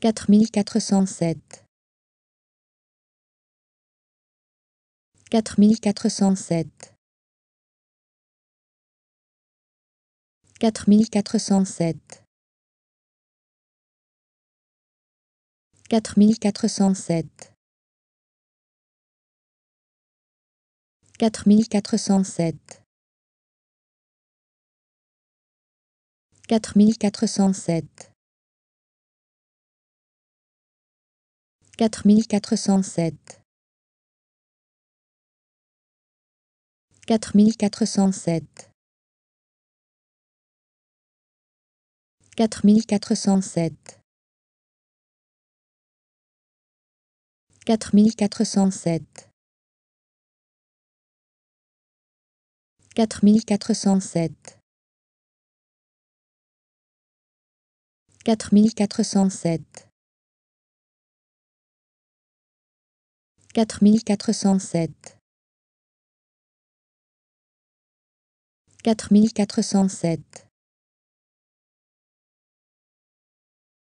4407 4407 4407 4407 4407 4407 4407 4407 4407 4407 4407 4407 Quatre mille quatre cent sept. Quatre mille quatre cent sept.